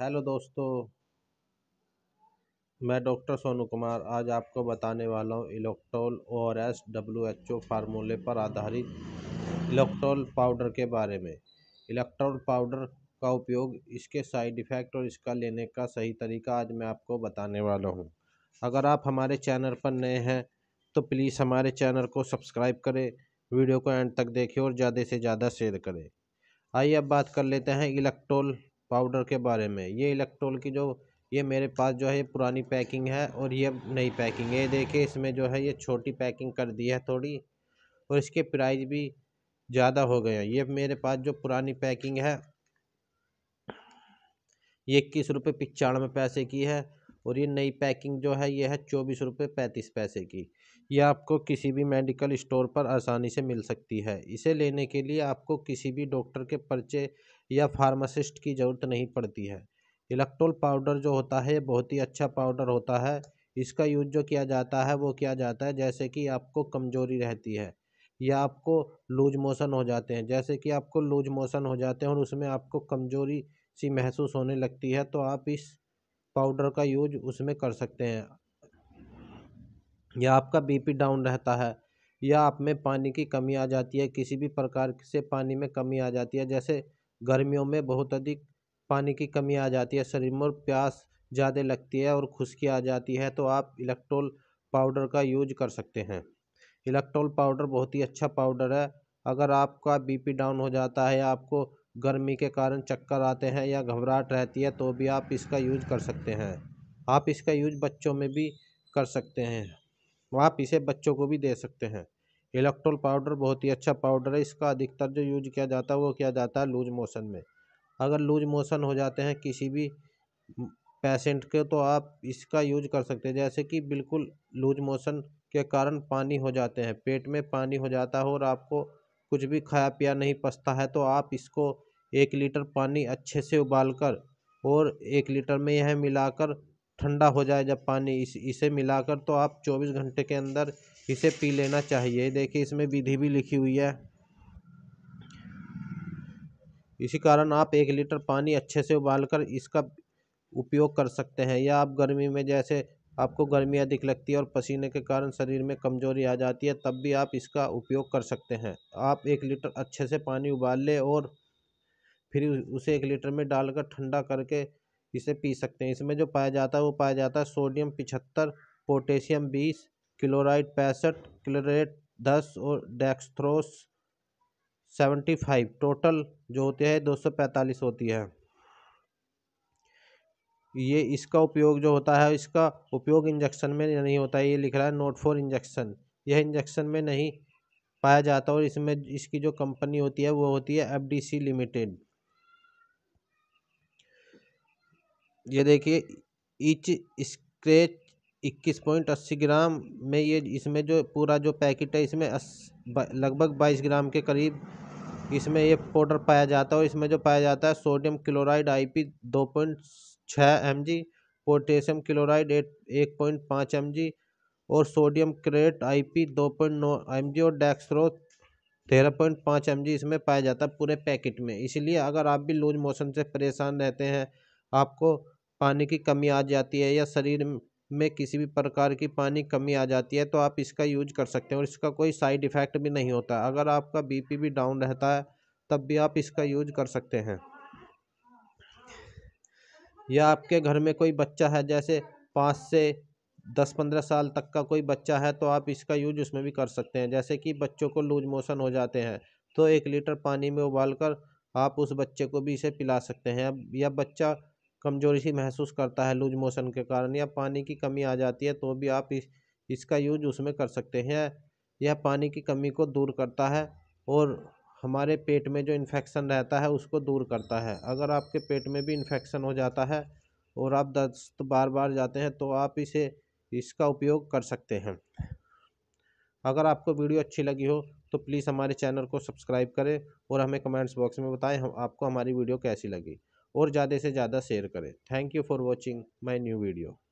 hello दोस्तों मैं doctor Sonu Kumar आज आपको बताने वाला हूँ Electral O R S W H O फार्मूले पर आधारित इलेक्ट्रोल पाउडर के बारे में इलेक्ट्रोल पाउडर का उपयोग इसके साइड इफ़ेक्ट और इसका लेने का सही तरीका आज मैं आपको बताने वाला हूँ अगर आप हमारे चैनल पर नए हैं तो प्लीज़ हमारे चैनल को सब्सक्राइब करें वीडियो को एंड तक देखें और ज़्यादा से ज़्यादा शेयर करें आइए अब बात कर लेते हैं इलेक्ट्रोल पाउडर के बारे में ये इलेक्ट्रोल की जो ये मेरे पास जो है ये पुरानी पैकिंग है और ये नई पैकिंग है ये देखिए इसमें जो है ये छोटी पैकिंग कर दी है थोड़ी और इसके प्राइस भी ज़्यादा हो गए हैं ये मेरे पास जो पुरानी पैकिंग है ये इक्कीस रुपये पचानवे पैसे की है और ये नई पैकिंग जो है ये है चौबीस रुपये पैंतीस पैसे की ये आपको किसी भी मेडिकल स्टोर पर आसानी से मिल सकती है इसे लेने के लिए आपको किसी भी डॉक्टर के पर्चे या फार्मासिस्ट की ज़रूरत नहीं पड़ती है इलेक्ट्रोल पाउडर जो होता है बहुत ही अच्छा पाउडर होता है इसका यूज जो किया जाता है वो किया जाता है जैसे कि आपको कमज़ोरी रहती है या आपको लूज मोशन हो जाते हैं जैसे कि आपको लूज मोशन हो जाते हैं और उसमें आपको कमज़ोरी सी महसूस होने लगती है तो आप इस पाउडर का यूज उसमें कर सकते हैं या आपका बीपी डाउन रहता है या आप में पानी की कमी आ जाती है किसी भी प्रकार से पानी में कमी आ जाती है जैसे गर्मियों में बहुत अधिक पानी की कमी आ जाती है शरीर में प्यास ज़्यादा लगती है और खुशकी आ जाती है तो आप इलेक्ट्रोल पाउडर का यूज कर सकते हैं इलेक्ट्रोल पाउडर बहुत ही अच्छा पाउडर है अगर आपका बीपी डाउन हो जाता है या आपको गर्मी के कारण चक्कर आते हैं या घबराहट रहती है तो भी आप इसका यूज कर सकते हैं आप इसका यूज बच्चों में भी कर सकते हैं आप इसे बच्चों को भी दे सकते हैं इलेक्ट्रोल पाउडर बहुत ही अच्छा पाउडर है इसका अधिकतर जो यूज किया जाता है वो किया जाता है लूज मोशन में अगर लूज मोशन हो जाते हैं किसी भी पेशेंट के तो आप इसका यूज कर सकते हैं जैसे कि बिल्कुल लूज मोशन के कारण पानी हो जाते हैं पेट में पानी हो जाता है और आपको कुछ भी खाया पिया नहीं पसता है तो आप इसको एक लीटर पानी अच्छे से उबालकर और एक लीटर में यह मिलाकर ठंडा हो जाए जब पानी इस इसे मिलाकर तो आप 24 घंटे के अंदर इसे पी लेना चाहिए देखिए इसमें विधि भी लिखी हुई है इसी कारण आप एक लीटर पानी अच्छे से उबाल कर इसका उपयोग कर सकते हैं या आप गर्मी में जैसे आपको गर्मी अधिक लगती है और पसीने के कारण शरीर में कमज़ोरी आ जाती है तब भी आप इसका उपयोग कर सकते हैं आप एक लीटर अच्छे से पानी उबाल लें और फिर उसे एक लीटर में डालकर ठंडा करके इसे पी सकते हैं इसमें जो पाया जाता है वो पाया जाता है सोडियम पिछहत्तर पोटेशियम बीस क्लोराइड पैंसठ क्लोरेट दस और डेक्सथ्रोस सेवेंटी फाइव टोटल जो होती है दो सौ पैंतालीस होती है ये इसका उपयोग जो होता है इसका उपयोग इंजेक्शन में नहीं होता है ये लिख रहा है नोट फोर इंजेक्शन यह इंजेक्शन में नहीं पाया जाता और इसमें इसकी जो कंपनी होती है वो होती है एफ लिमिटेड ये देखिए इच स्क्रेच इक्कीस पॉइंट अस्सी ग्राम में ये इसमें जो पूरा जो पैकेट है इसमें लगभग बाईस ग्राम के करीब इसमें ये पाउडर पाया जाता है और इसमें जो पाया जाता है सोडियम क्लोराइड आई पी दो पॉइंट छः M G potassium chloride at एक पॉइंट पाँच एम जी और सोडियम क्रेट आई पी दो पॉइंट नौ एम जी और डैक्सरो तेरह पॉइंट पाँच एम जी इसमें पाया जाता है पूरे पैकेट में इसलिए अगर आप भी लूज मोशन से परेशान रहते हैं आपको पानी की कमी आ जाती है या शरीर में किसी भी प्रकार की पानी कमी आ जाती है तो आप इसका यूज कर सकते हैं और इसका कोई साइड इफ़ेक्ट भी नहीं होता अगर आपका बीपी भी डाउन रहता है तब भी आप इसका यूज कर सकते हैं या आपके घर में कोई बच्चा है जैसे पाँच से दस पंद्रह साल तक का कोई बच्चा है तो आप इसका यूज उसमें भी कर सकते हैं जैसे कि बच्चों को लूज मोशन हो जाते हैं तो एक लीटर पानी में उबाल कर आप उस बच्चे को भी इसे पिला सकते हैं या बच्चा कमज़ोरी सी महसूस करता है लूज मोशन के कारण या पानी की कमी आ जाती है तो भी आप इस इसका यूज उसमें कर सकते हैं यह पानी की कमी को दूर करता है और हमारे पेट में जो इन्फेक्शन रहता है उसको दूर करता है अगर आपके पेट में भी इन्फेक्शन हो जाता है और आप दस्त बार बार जाते हैं तो आप इसे इसका उपयोग कर सकते हैं अगर आपको वीडियो अच्छी लगी हो तो प्लीज़ हमारे चैनल को सब्सक्राइब करें और हमें कमेंट्स बॉक्स में बताएं हम आपको हमारी वीडियो कैसी लगी और ज़्यादा से ज़्यादा शेयर करें thank you for watching my new video